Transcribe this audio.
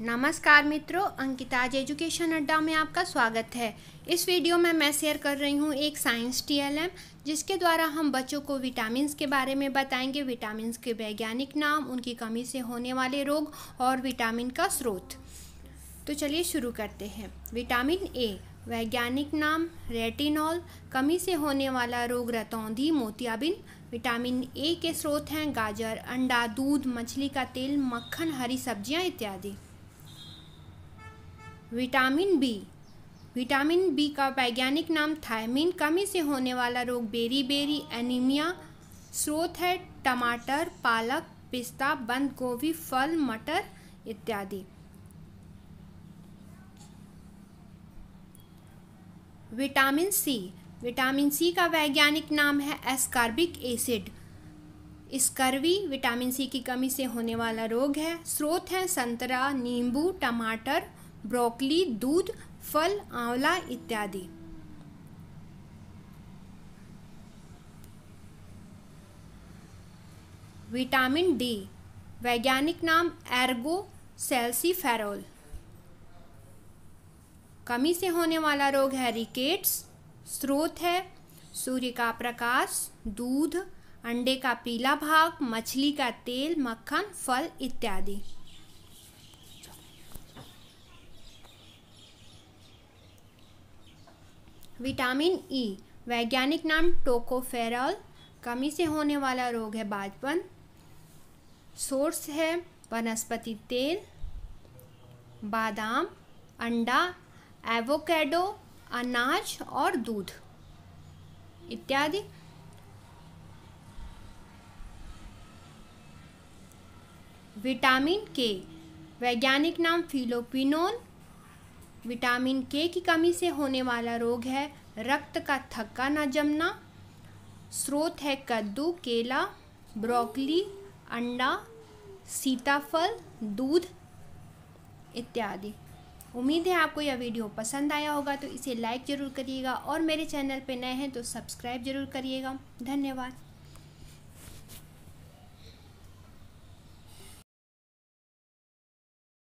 नमस्कार मित्रों अंकिताज एजुकेशन अड्डा में आपका स्वागत है इस वीडियो में मैं शेयर कर रही हूँ एक साइंस टीएलएम जिसके द्वारा हम बच्चों को विटामिन्स के बारे में बताएंगे विटामिन्स के वैज्ञानिक नाम उनकी कमी से होने वाले रोग और विटामिन का स्रोत तो चलिए शुरू करते हैं विटामिन ए वैज्ञानिक नाम रेटिनॉल कमी से होने वाला रोग रतौंधी मोतियाबिन विटामिन ए के स्रोत हैं गाजर अंडा दूध मछली का तेल मक्खन हरी सब्जियां इत्यादि विटामिन बी विटामिन बी का वैज्ञानिक नाम थायमिन कमी से होने वाला रोग बेरी बेरी एनीमिया स्रोत है टमाटर पालक पिस्ता बंद गोभी फल मटर इत्यादि विटामिन सी विटामिन सी का वैज्ञानिक नाम है ascorbic acid scurvy vitamin C की कमी से होने वाला रोग है स्रोत है संतरा नींबू टमाटर ब्रोकली दूध फल आंवला इत्यादि विटामिन डी वैज्ञानिक नाम एर्गो सेल्सीफेरोल कमी से होने वाला रोग है रिकेट्स स्रोत है सूर्य का प्रकाश दूध अंडे का पीला भाग मछली का तेल मक्खन फल इत्यादि विटामिन ई वैज्ञानिक नाम टोकोफेरॉल कमी से होने वाला रोग है बाजपन सोर्स है वनस्पति तेल बादाम अंडा एवोकेडो अनाज और दूध इत्यादि विटामिन के वैज्ञानिक नाम फिलोपिनोल विटामिन के की कमी से होने वाला रोग है रक्त का थक्का ना जमना स्रोत है कद्दू केला ब्रोकली अंडा सीताफल दूध इत्यादि उम्मीद है आपको यह वीडियो पसंद आया होगा तो इसे लाइक ज़रूर करिएगा और मेरे चैनल पर नए हैं तो सब्सक्राइब ज़रूर करिएगा धन्यवाद